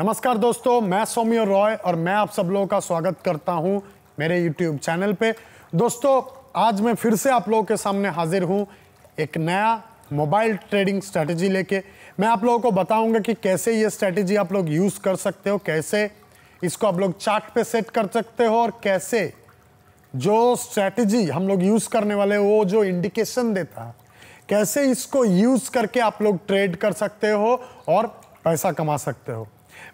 नमस्कार दोस्तों मैं सौम्य रॉय और मैं आप सब लोगों का स्वागत करता हूं मेरे यूट्यूब चैनल पे दोस्तों आज मैं फिर से आप लोगों के सामने हाजिर हूं एक नया मोबाइल ट्रेडिंग स्ट्रैटेजी लेके मैं आप लोगों को बताऊंगा कि कैसे ये स्ट्रैटेजी आप लोग यूज़ कर सकते हो कैसे इसको आप लोग चार्ट पे सेट कर सकते हो और कैसे जो स्ट्रैटेजी हम लोग यूज़ करने वाले वो जो इंडिकेशन देता है कैसे इसको यूज़ करके आप लोग ट्रेड कर सकते हो और पैसा कमा सकते हो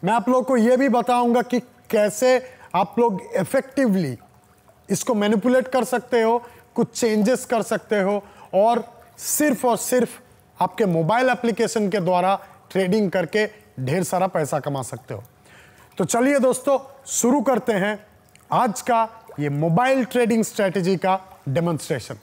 मैं आप लोग को यह भी बताऊंगा कि कैसे आप लोग इफेक्टिवली इसको मैनिपुलेट कर सकते हो कुछ चेंजेस कर सकते हो और सिर्फ और सिर्फ आपके मोबाइल एप्लीकेशन के द्वारा ट्रेडिंग करके ढेर सारा पैसा कमा सकते हो तो चलिए दोस्तों शुरू करते हैं आज का ये मोबाइल ट्रेडिंग स्ट्रेटेजी का डेमोन्स्ट्रेशन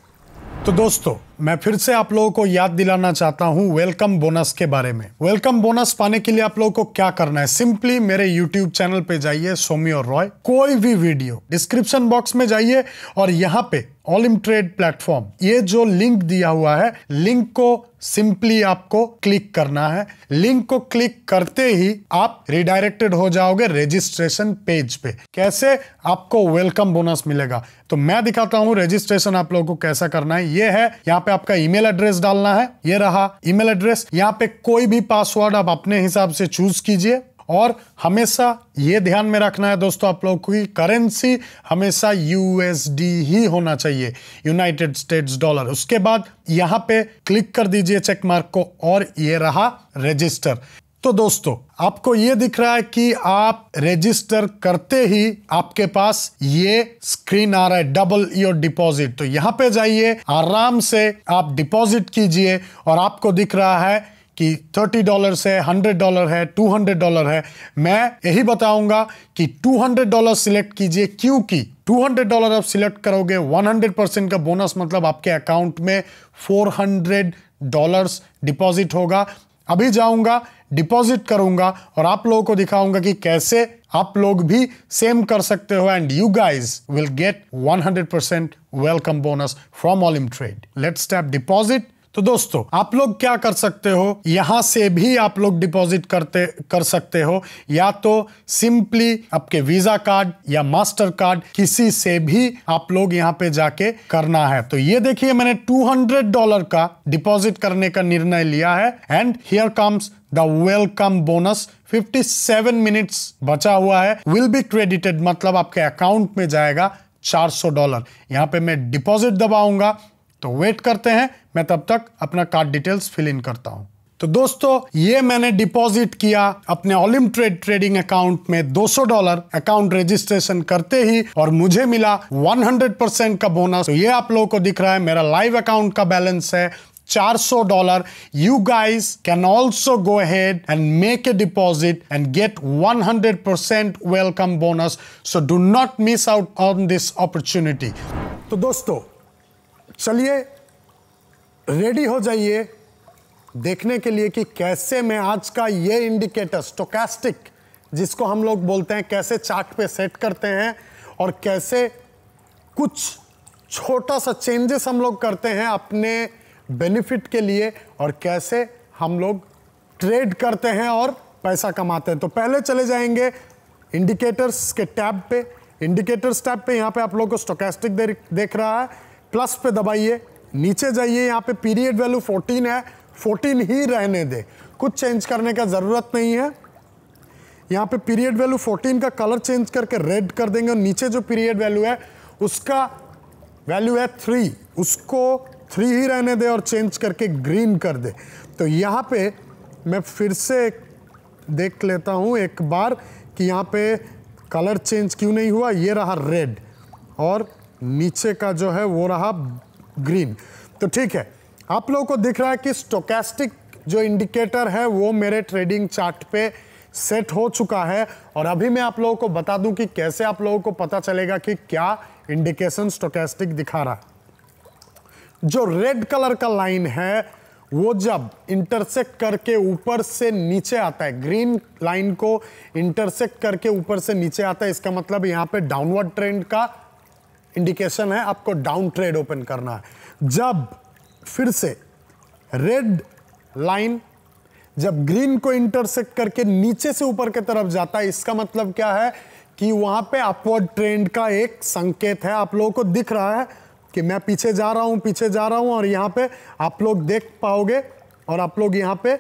तो दोस्तों मैं फिर से आप लोगों को याद दिलाना चाहता हूं वेलकम बोनस के बारे में वेलकम बोनस पाने के लिए आप लोगों को क्या करना है सिंपली मेरे यूट्यूब चैनल पे जाइए सोमी और रॉय कोई भी वीडियो डिस्क्रिप्शन बॉक्स में जाइए और यहाँ पे ऑलिम ट्रेड प्लेटफॉर्म ये जो लिंक दिया हुआ है लिंक को सिंपली आपको क्लिक करना है लिंक को क्लिक करते ही आप रिडायरेक्टेड हो जाओगे रजिस्ट्रेशन पेज पे कैसे आपको वेलकम बोनस मिलेगा तो मैं दिखाता हूं रजिस्ट्रेशन आप लोगों को कैसा करना है ये है यहाँ पे पे आपका ईमेल एड्रेस डालना है ये रहा ईमेल एड्रेस यहाँ पे कोई भी पासवर्ड आप अपने हिसाब से चूज कीजिए और हमेशा ये ध्यान में रखना है दोस्तों आप लोग की करेंसी हमेशा यूएसडी ही होना चाहिए यूनाइटेड स्टेट्स डॉलर उसके बाद यहाँ पे क्लिक कर दीजिए चेक मार्क को और ये रहा रजिस्टर तो दोस्तों आपको ये दिख रहा है कि आप रजिस्टर करते ही आपके पास ये स्क्रीन आ रहा है डबल योर डिपॉजिट तो यहाँ पे जाइए आराम से आप डिपॉजिट कीजिए और आपको दिख रहा है कि थर्टी डॉलर है हंड्रेड डॉलर है टू हंड्रेड डॉलर है मैं यही बताऊंगा कि टू हंड्रेड डॉलर सिलेक्ट कीजिए क्योंकि टू हंड्रेड डॉलर आप सिलेक्ट करोगे वन हंड्रेड परसेंट का बोनस मतलब आपके अकाउंट में फोर हंड्रेड डॉलर्स डिपॉजिट होगा अभी जाऊंगा डिपॉजिट करूंगा और आप लोगों को दिखाऊंगा कि कैसे आप लोग भी सेम कर सकते हो and you guys will get 100% welcome bonus from Olymp Trade let's tap deposit तो दोस्तों आप लोग क्या कर सकते हो यहाँ से भी आप लोग डिपॉजिट करते कर सकते हो या तो सिंपली आपके वीजा कार्ड या मास्टर कार्ड किसी से भी आप लोग यहाँ पे जाके करना है तो ये देखिए मैंने 200 डॉलर का डिपॉजिट करने का निर्णय लिया है and here comes the welcome bonus 57 minutes बचा हुआ है विल बी क्रेडिटेड मतलब आपके अकाउंट में जाएगा 400 डॉलर यहाँ पे मैं डिपॉजिट दबाऊंगा तो वेट करते हैं मैं तब तक अपना कार्ड डिटेल्स फिल इन करता हूँ तो दोस्तों ये मैंने डिपॉजिट किया अपने ओलिम ट्रेड ट्रेडिंग अकाउंट में 200 डॉलर अकाउंट रजिस्ट्रेशन करते ही और मुझे मिला 100 परसेंट का बोनस तो ये आप लोगों को दिख रहा है मेरा लाइव अकाउंट का बैलेंस है 400 dollar you guys can also go ahead and make a deposit and get 100 percent welcome bonus so do not miss out on this opportunity तो दोस्तों चलिए रेडी हो जाइए देखने के लिए कि कैसे मैं आज का ये इंडिकेटर स्टोकैस्टिक जिसको हम लोग बोलते हैं कैसे चार्ट पे सेट करते हैं और कैसे कुछ छोटा सा चेंजेस हम लोग करते हैं अपने बेनिफिट के लिए और कैसे हम लोग ट्रेड करते हैं और पैसा कमाते हैं तो पहले चले जाएंगे इंडिकेटर्स के टैब पे इंडिकेटर्स टैब पे यहाँ पे आप लोग को स्टोकेस्टिक देख रहा है प्लस पे दबाइए नीचे जाइए यहाँ पे पीरियड वैल्यू 14 है 14 ही रहने दे कुछ चेंज करने का ज़रूरत नहीं है यहाँ पे पीरियड वैल्यू 14 का कलर चेंज करके रेड कर देंगे और नीचे जो पीरियड वैल्यू है उसका वैल्यू है थ्री उसको थ्री ही रहने दे और चेंज करके ग्रीन कर दे तो यहाँ पे मैं फिर से देख लेता हूँ एक बार कि यहाँ पे कलर चेंज क्यों नहीं हुआ ये रहा रेड और नीचे का जो है वो रहा ग्रीन तो ठीक है आप लोगों को दिख रहा है कि स्टोकेस्टिक जो इंडिकेटर है वो मेरे ट्रेडिंग चार्ट पे सेट हो चुका है और अभी मैं आप लोगों को बता दूं कि कैसे आप लोगों को पता चलेगा कि क्या इंडिकेशन स्टोकेस्टिक दिखा रहा है जो रेड कलर का लाइन है वो जब इंटरसेक्ट करके ऊपर से नीचे आता है ग्रीन लाइन को इंटरसेक्ट करके ऊपर से नीचे आता है इसका मतलब यहाँ पे डाउनवर्ड ट्रेंड का इंडिकेशन है आपको डाउन ट्रेड ओपन करना है जब फिर से रेड लाइन जब ग्रीन को इंटरसेक्ट करके नीचे से ऊपर की तरफ जाता है इसका मतलब क्या है कि वहां पे अपवर्ड ट्रेंड का एक संकेत है आप लोगों को दिख रहा है कि मैं पीछे जा रहा हूं पीछे जा रहा हूं और यहाँ पे आप लोग देख पाओगे और आप लोग यहां पे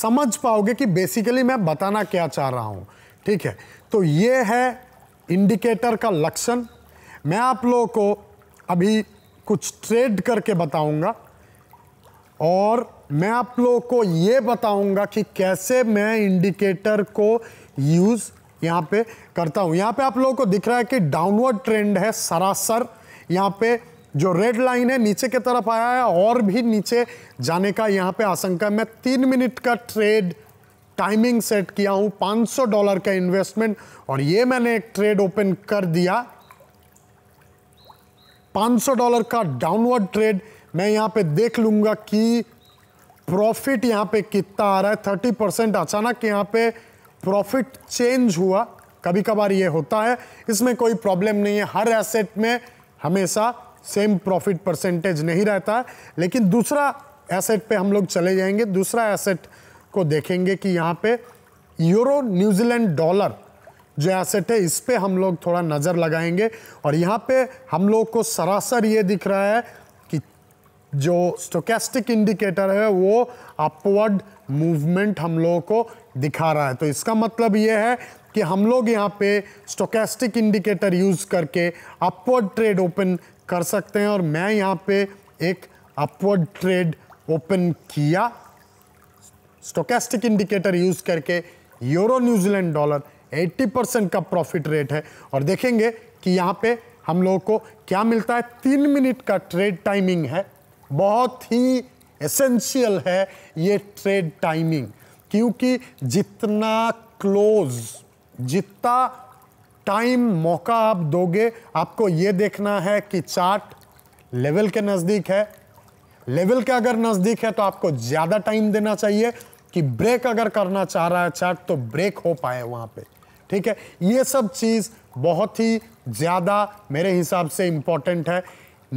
समझ पाओगे कि बेसिकली मैं बताना क्या चाह रहा हूं ठीक है तो ये है इंडिकेटर का लक्षण मैं आप लोगों को अभी कुछ ट्रेड करके बताऊंगा और मैं आप लोगों को ये बताऊंगा कि कैसे मैं इंडिकेटर को यूज़ यहाँ पे करता हूँ यहाँ पे आप लोगों को दिख रहा है कि डाउनवर्ड ट्रेंड है सरासर यहाँ पे जो रेड लाइन है नीचे की तरफ आया है और भी नीचे जाने का यहाँ पे आशंका मैं तीन मिनट का ट्रेड टाइमिंग सेट किया हूँ 500 डॉलर का इन्वेस्टमेंट और ये मैंने एक ट्रेड ओपन कर दिया 500 डॉलर का डाउनवर्ड ट्रेड मैं यहाँ पे देख लूँगा कि प्रॉफिट यहाँ पे कितना आ रहा है 30 परसेंट अचानक यहाँ पे प्रॉफिट चेंज हुआ कभी कभार ये होता है इसमें कोई प्रॉब्लम नहीं है हर एसेट में हमेशा सेम प्रॉफिट परसेंटेज नहीं रहता है लेकिन दूसरा एसेट पे हम लोग चले जाएंगे दूसरा एसेट को देखेंगे कि यहाँ पे यूरो न्यूजीलैंड डॉलर जो एसेट है इस पर हम लोग थोड़ा नज़र लगाएंगे और यहाँ पे हम लोग को सरासर ये दिख रहा है कि जो स्टोकेस्टिक इंडिकेटर है वो अपवर्ड मूवमेंट हम लोगों को दिखा रहा है तो इसका मतलब ये है कि हम लोग यहाँ पे स्टोकेस्टिक इंडिकेटर यूज़ करके अपवर्ड ट्रेड ओपन कर सकते हैं और मैं यहाँ पे एक अपवर्ड ट्रेड ओपन किया स्टोकेस्टिक इंडिकेटर यूज़ करके यूरो न्यूजीलैंड डॉलर 80 परसेंट का प्रॉफिट रेट है और देखेंगे कि यहाँ पे हम लोगों को क्या मिलता है तीन मिनट का ट्रेड टाइमिंग है बहुत ही एसेंशियल है ये ट्रेड टाइमिंग क्योंकि जितना क्लोज जितना टाइम मौका आप दोगे आपको ये देखना है कि चार्ट लेवल के नज़दीक है लेवल के अगर नज़दीक है तो आपको ज़्यादा टाइम देना चाहिए कि ब्रेक अगर करना चाह रहा है चार्ट तो ब्रेक हो पाए वहाँ पे ठीक है ये सब चीज़ बहुत ही ज़्यादा मेरे हिसाब से इम्पॉर्टेंट है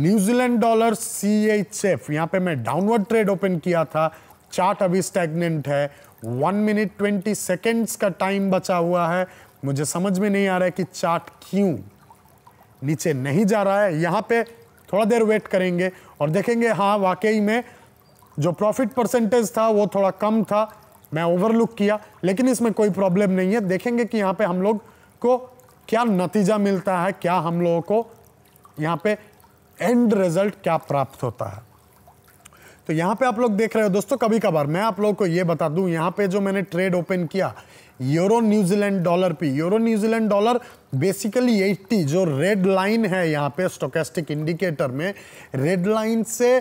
New Zealand dollar C H F यहाँ पर मैं डाउनवर्ड ट्रेड ओपन किया था चार्ट अभी स्टेगनेंट है वन मिनट ट्वेंटी सेकेंड्स का टाइम बचा हुआ है मुझे समझ में नहीं आ रहा है कि चार्ट क्यों नीचे नहीं जा रहा है यहाँ पे थोड़ा देर वेट करेंगे और देखेंगे हाँ वाकई में जो प्रॉफिट परसेंटेज था वो थोड़ा कम था मैं ओवरलुक किया लेकिन इसमें कोई प्रॉब्लम नहीं है देखेंगे कि यहाँ पे हम लोग को क्या नतीजा मिलता है क्या हम लोगों को यहाँ पे एंड रिजल्ट क्या प्राप्त होता है तो यहाँ पे आप लोग देख रहे हो दोस्तों कभी कभार मैं आप लोगों को ये बता दूं यहाँ पे जो मैंने ट्रेड ओपन किया यूरो न्यूजीलैंड डॉलर पे euro New Zealand dollar basically eighty जो रेड लाइन है यहाँ पे स्टोकेस्टिक इंडिकेटर में रेड लाइन से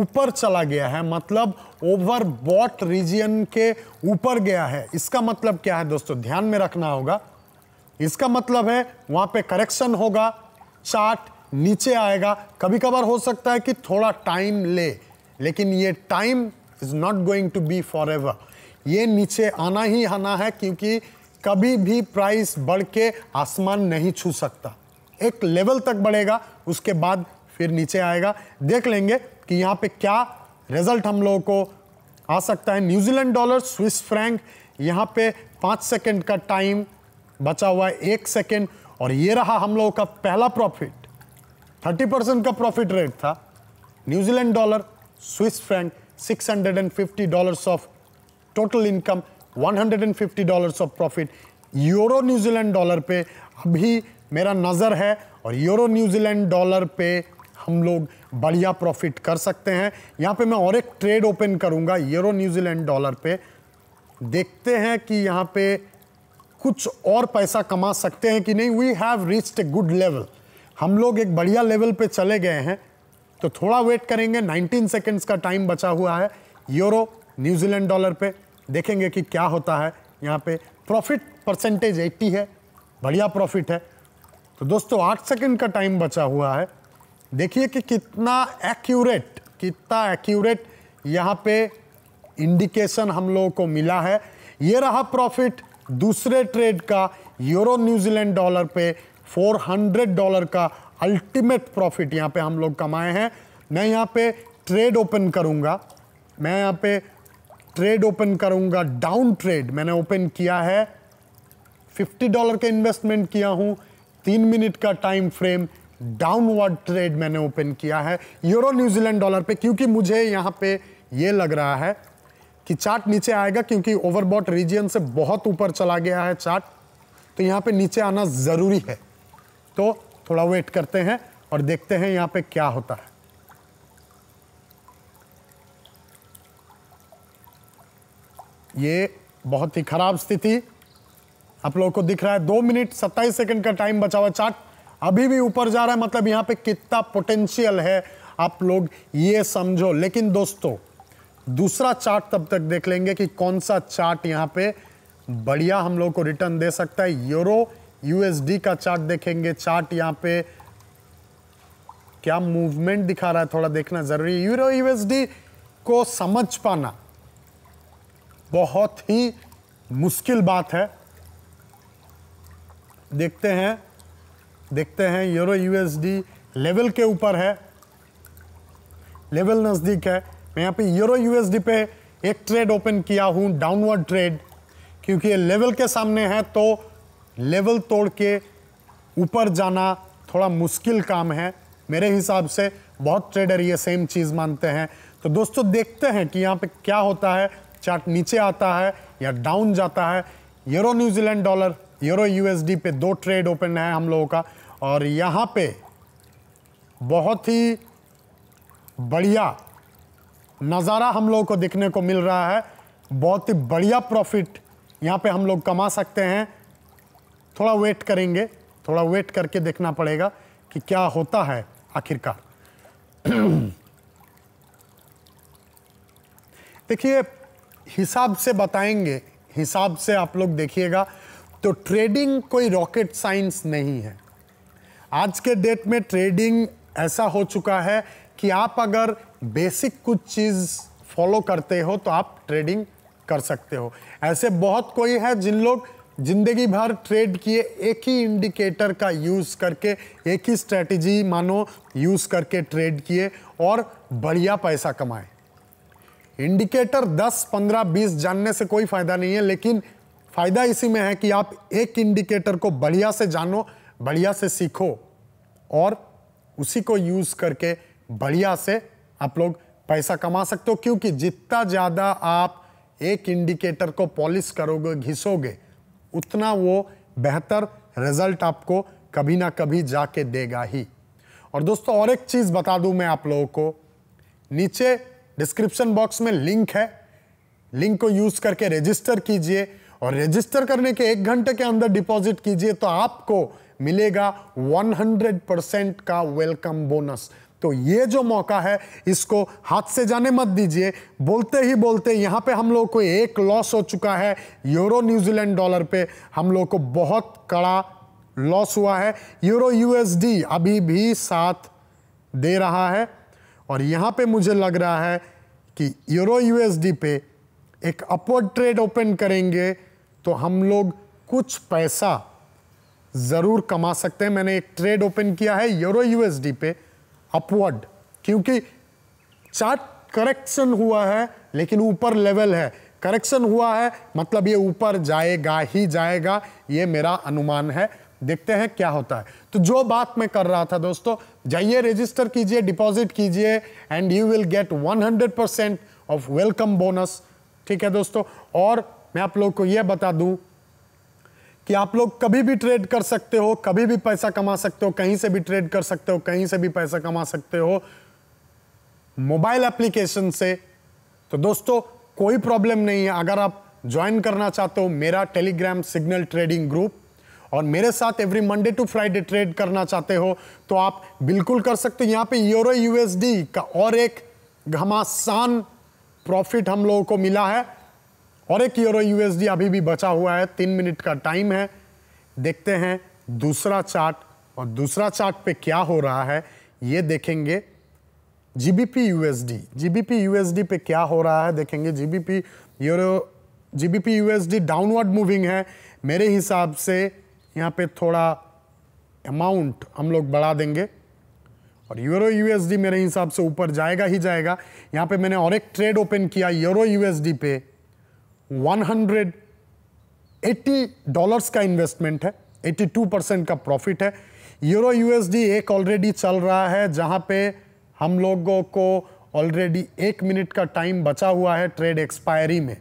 ऊपर चला गया है मतलब ओवर बॉट रीजियन के ऊपर गया है इसका मतलब क्या है दोस्तों ध्यान में रखना होगा इसका मतलब है वहां पे करेक्शन होगा चार्ट नीचे आएगा कभी कभार हो सकता है कि थोड़ा टाइम ले लेकिन ये time is not going to be forever ये नीचे आना ही आना है क्योंकि कभी भी प्राइस बढ़ के आसमान नहीं छू सकता एक लेवल तक बढ़ेगा उसके बाद फिर नीचे आएगा देख लेंगे कि यहाँ पे क्या रिजल्ट हम लोगों को आ सकता है न्यूजीलैंड डॉलर स्विस फ्रैंक यहाँ पे पाँच सेकेंड का टाइम बचा हुआ है एक सेकेंड और ये रहा हम लोगों का पहला प्रॉफिट थर्टी परसेंट का प्रॉफिट रेट था New Zealand dollar Swiss franc six hundred and fifty dollars of total income one hundred and fifty dollars of profit euro New Zealand dollar पे अभी मेरा नज़र है और यूरो न्यूजीलैंड डॉलर पे हम लोग बढ़िया प्रॉफिट कर सकते हैं यहाँ पे मैं और एक ट्रेड ओपन करूँगा यूरो न्यूजीलैंड डॉलर पे देखते हैं कि यहाँ पे कुछ और पैसा कमा सकते हैं कि नहीं we have reached a good level हम लोग एक बढ़िया लेवल पे चले गए हैं तो थोड़ा वेट करेंगे 19 सेकेंड्स का टाइम बचा हुआ है यूरो न्यूजीलैंड डॉलर पे देखेंगे कि क्या होता है यहाँ पे प्रॉफिट परसेंटेज 80 है बढ़िया प्रॉफिट है तो दोस्तों आठ सेकेंड का टाइम बचा हुआ है देखिए कि कितना एक्यूरेट कितना एक्यूरेट यहाँ पे इंडिकेशन हम लोगों को मिला है ये रहा प्रॉफिट दूसरे ट्रेड का यूरो न्यूजीलैंड डॉलर पे 400 डॉलर का अल्टीमेट प्रॉफिट यहाँ पे हम लोग कमाए हैं मैं यहाँ पे ट्रेड ओपन करूँगा मैं यहाँ पे ट्रेड ओपन करूँगा डाउन ट्रेड मैंने ओपन किया है 50 डॉलर के इन्वेस्टमेंट किया हूँ तीन मिनट का टाइम फ्रेम डाउनवर्ड ट्रेड मैंने ओपन किया है यूरो न्यूजीलैंड डॉलर पे क्योंकि मुझे यहाँ पे ये लग रहा है कि चार्ट नीचे आएगा क्योंकि ओवरबॉट रीजियन से बहुत ऊपर चला गया है चार्ट तो यहाँ पे नीचे आना ज़रूरी है तो थोड़ा वेट करते हैं और देखते हैं यहाँ पे क्या होता है ये बहुत ही खराब स्थिति आप लोगों को दिख रहा है दो मिनट सत्ताईस सेकंड का टाइम बचा हुआ चार्ट अभी भी ऊपर जा रहा है मतलब यहाँ पे कितना पोटेंशियल है आप लोग ये समझो लेकिन दोस्तों दूसरा चार्ट तब तक देख लेंगे कि कौन सा चार्ट यहाँ पे बढ़िया हम लोग को रिटर्न दे सकता है यूरो यूएसडी का चार्ट देखेंगे चार्ट यहाँ पे क्या मूवमेंट दिखा रहा है थोड़ा देखना जरूरी है यूरो यूएसडी को समझ पाना बहुत ही मुश्किल बात है देखते हैं देखते हैं यूरो यूएसडी लेवल के ऊपर है लेवल नज़दीक है मैं यहाँ पे यूरो यूएसडी पे एक ट्रेड ओपन किया हूँ डाउनवर्ड ट्रेड क्योंकि ये लेवल के सामने है तो लेवल तोड़ के ऊपर जाना थोड़ा मुश्किल काम है मेरे हिसाब से बहुत ट्रेडर ये सेम चीज़ मानते हैं तो दोस्तों देखते हैं कि यहाँ पे क्या होता है चार्ट नीचे आता है या डाउन जाता है euro New Zealand dollar euro USD पे दो ट्रेड ओपन है हम लोगों का और यहाँ पे बहुत ही बढ़िया नज़ारा हम लोगों को देखने को मिल रहा है बहुत ही बढ़िया प्रॉफिट यहाँ पे हम लोग कमा सकते हैं थोड़ा वेट करेंगे थोड़ा वेट करके देखना पड़ेगा कि क्या होता है आखिरकार देखिए हिसाब से बताएंगे हिसाब से आप लोग देखिएगा तो ट्रेडिंग कोई रॉकेट साइंस नहीं है आज के डेट में ट्रेडिंग ऐसा हो चुका है कि आप अगर बेसिक कुछ चीज़ फॉलो करते हो तो आप ट्रेडिंग कर सकते हो ऐसे बहुत कोई है जिन लोग जिंदगी भर ट्रेड किए एक ही इंडिकेटर का यूज़ करके एक ही स्ट्रेटजी मानो यूज़ करके ट्रेड किए और बढ़िया पैसा कमाए इंडिकेटर 10, 15, 20 जानने से कोई फ़ायदा नहीं है लेकिन फायदा इसी में है कि आप एक इंडिकेटर को बढ़िया से जानो बढ़िया से सीखो और उसी को यूज करके बढ़िया से आप लोग पैसा कमा सकते हो क्योंकि जितना ज़्यादा आप एक इंडिकेटर को पॉलिश करोगे घिसोगे उतना वो बेहतर रिजल्ट आपको कभी ना कभी जाके देगा ही और दोस्तों और एक चीज़ बता दूं मैं आप लोगों को नीचे डिस्क्रिप्शन बॉक्स में लिंक है लिंक को यूज़ करके रजिस्टर कीजिए और रजिस्टर करने के एक घंटे के अंदर डिपॉजिट कीजिए तो आपको मिलेगा 100 परसेंट का वेलकम बोनस तो ये जो मौका है इसको हाथ से जाने मत दीजिए बोलते ही बोलते यहाँ पे हम लोग को एक लॉस हो चुका है यूरो न्यूजीलैंड डॉलर पे हम लोग को बहुत कड़ा लॉस हुआ है यूरो यूएसडी अभी भी साथ दे रहा है और यहाँ पे मुझे लग रहा है कि यूरो यूएसडी पे एक अपवर्ड ट्रेड ओपन करेंगे तो हम लोग कुछ पैसा ज़रूर कमा सकते हैं मैंने एक ट्रेड ओपन किया है यूरो यूएसडी पे अपवर्ड क्योंकि चार्ट करेक्शन हुआ है लेकिन ऊपर लेवल है करेक्शन हुआ है मतलब ये ऊपर जाएगा ही जाएगा ये मेरा अनुमान है देखते हैं क्या होता है तो जो बात मैं कर रहा था दोस्तों जाइए रजिस्टर कीजिए डिपॉजिट कीजिए and you will get 100 percent of welcome bonus ठीक है दोस्तों और मैं आप लोग को यह बता दूं कि आप लोग कभी भी ट्रेड कर सकते हो कभी भी पैसा कमा सकते हो कहीं से भी ट्रेड कर सकते हो कहीं से भी पैसा कमा सकते हो मोबाइल एप्लीकेशन से तो दोस्तों कोई प्रॉब्लम नहीं है अगर आप ज्वाइन करना चाहते हो मेरा टेलीग्राम सिग्नल ट्रेडिंग ग्रुप और मेरे साथ every Monday to Friday trade करना चाहते हो तो आप बिल्कुल कर सकते हो यहाँ पे यूरो यूएसडी का और एक घमासान प्रॉफिट हम लोगों को मिला है और एक यूरो यूएसडी अभी भी बचा हुआ है तीन मिनट का टाइम है देखते हैं दूसरा चार्ट और दूसरा चार्ट पे क्या हो रहा है ये देखेंगे जीबीपी यूएसडी जीबीपी यूएसडी पे क्या हो रहा है देखेंगे GBP euro GBP USD downward moving है मेरे हिसाब से यहाँ पे थोड़ा अमाउंट हम लोग बढ़ा देंगे और यूरो यूएसडी मेरे हिसाब से ऊपर जाएगा ही जाएगा यहाँ पे मैंने और एक ट्रेड ओपन किया यूरो यूएसडी पे 180 डॉलर्स का इन्वेस्टमेंट है 82 परसेंट का प्रॉफिट है यूरो यूएसडी एक ऑलरेडी चल रहा है जहां पे हम लोगों को ऑलरेडी एक मिनट का टाइम बचा हुआ है ट्रेड एक्सपायरी में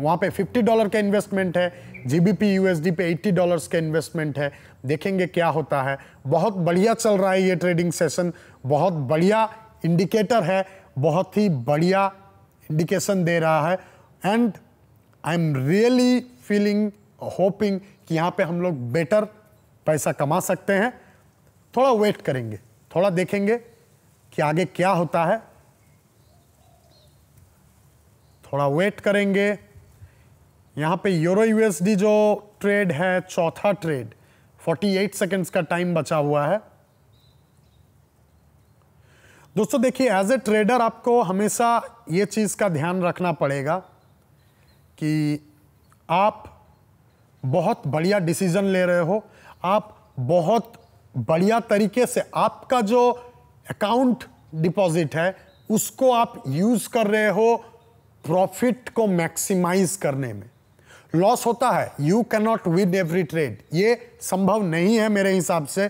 वहाँ पे 50 डॉलर का इन्वेस्टमेंट है जीबीपी यूएसडी पे 80 डॉलर्स का इन्वेस्टमेंट है देखेंगे क्या होता है बहुत बढ़िया चल रहा है ये ट्रेडिंग सेशन बहुत बढ़िया इंडिकेटर है बहुत ही बढ़िया इंडिकेशन दे रहा है and I am really feeling hoping कि यहाँ पे हम लोग बेटर पैसा कमा सकते हैं थोड़ा वेट करेंगे थोड़ा देखेंगे कि आगे क्या होता है थोड़ा वेट करेंगे यहाँ पे यूरो यूएसडी जो ट्रेड है चौथा ट्रेड 48 सेकंड्स का टाइम बचा हुआ है दोस्तों देखिए एज ए ट्रेडर आपको हमेशा ये चीज़ का ध्यान रखना पड़ेगा कि आप बहुत बढ़िया डिसीजन ले रहे हो आप बहुत बढ़िया तरीके से आपका जो अकाउंट डिपॉजिट है उसको आप यूज कर रहे हो प्रॉफिट को मैक्सिमाइज करने में लॉस होता है you can not win every trade ये संभव नहीं है मेरे हिसाब से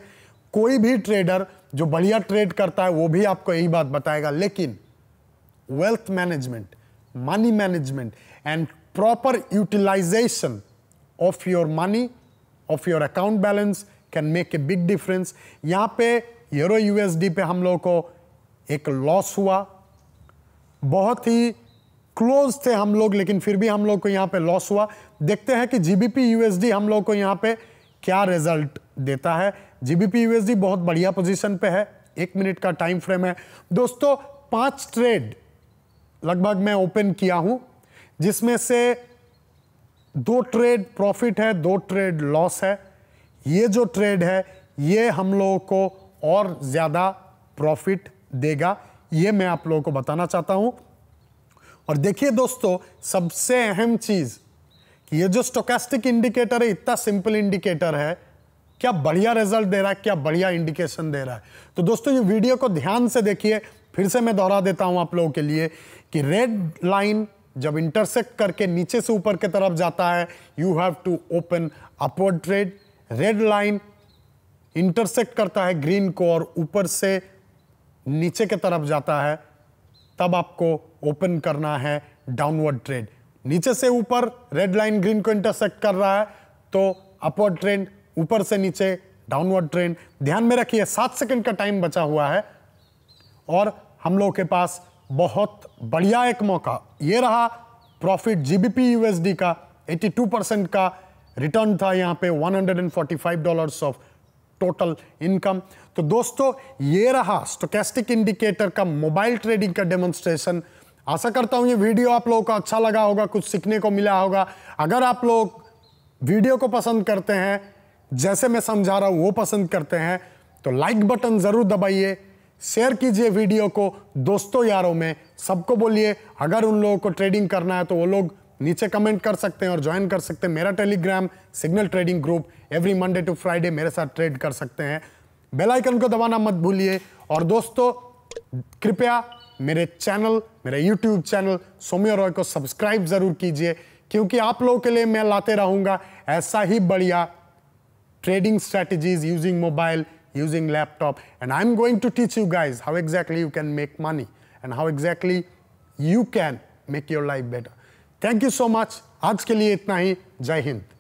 कोई भी ट्रेडर जो बढ़िया ट्रेड करता है वो भी आपको यही बात बताएगा लेकिन wealth management money management and proper utilization of your money, of your account balance can make a big difference. यहाँ पे यूरो यूएसडी पे हम लोगों को एक लॉस हुआ बहुत ही क्लोज थे हम लोग लेकिन फिर भी हम लोग को यहाँ पे लॉस हुआ देखते हैं कि जीबीपी यूएसडी हम लोग को यहाँ पे क्या रिजल्ट देता है जीबीपी यूएसडी बहुत बढ़िया पोजीशन पे है एक मिनट का टाइम फ्रेम है दोस्तों पांच ट्रेड लगभग मैं ओपन किया हूं जिसमें से दो ट्रेड प्रॉफिट है दो ट्रेड लॉस है ये जो ट्रेड है ये हम लोगों को और ज़्यादा प्रॉफिट देगा ये मैं आप लोगों को बताना चाहता हूं और देखिए दोस्तों सबसे अहम चीज़ कि ये जो स्टोकेस्टिक इंडिकेटर है इतना सिंपल इंडिकेटर है क्या बढ़िया रिजल्ट दे रहा है क्या बढ़िया इंडिकेशन दे रहा है तो दोस्तों ये वीडियो को ध्यान से देखिए फिर से मैं दोहरा देता हूं आप लोगों के लिए कि रेड लाइन जब इंटरसेक्ट करके नीचे से ऊपर की तरफ जाता है you have to open upward trade red line intersect करता है ग्रीन को और ऊपर से नीचे के तरफ जाता है तब आपको ओपन करना है डाउनवर्ड ट्रेड नीचे से ऊपर रेड लाइन ग्रीन को इंटरसेक्ट कर रहा है तो अपवर्ड ट्रेंड ऊपर से नीचे डाउनवर्ड ट्रेंड ध्यान में रखिए सात सेकंड का टाइम बचा हुआ है और हम लोगों के पास बहुत बढ़िया एक मौका ये रहा प्रॉफिट जीबीपी यूएसडी का 82 परसेंट का रिटर्न था यहाँ पे 145 डॉलर्स ऑफ टोटल इनकम तो दोस्तों ये रहा स्टोकेस्टिक इंडिकेटर का मोबाइल ट्रेडिंग का डेमोन्स्ट्रेशन आशा करता हूँ ये वीडियो आप लोगों को अच्छा लगा होगा कुछ सीखने को मिला होगा अगर आप लोग वीडियो को पसंद करते हैं जैसे मैं समझा रहा हूँ वो पसंद करते हैं तो लाइक बटन ज़रूर दबाइए शेयर कीजिए वीडियो को दोस्तों यारों में सबको बोलिए अगर उन लोगों को ट्रेडिंग करना है तो वो लोग नीचे कमेंट कर सकते हैं और ज्वाइन कर सकते हैं मेरा Telegram signal trading group every Monday to Friday मेरे साथ ट्रेड कर सकते हैं बेल आइकन को दबाना मत भूलिए और दोस्तों कृपया मेरे चैनल मेरे यूट्यूब चैनल सोम्य रॉय को सब्सक्राइब जरूर कीजिए क्योंकि आप लोगों के लिए मैं लाते रहूंगा ऐसा ही बढ़िया trading strategies using mobile using laptop. And I'm going to teach you guys how exactly you can make money and how exactly you can make your life better. Thank you so much. आज के लिए इतना ही जय हिंद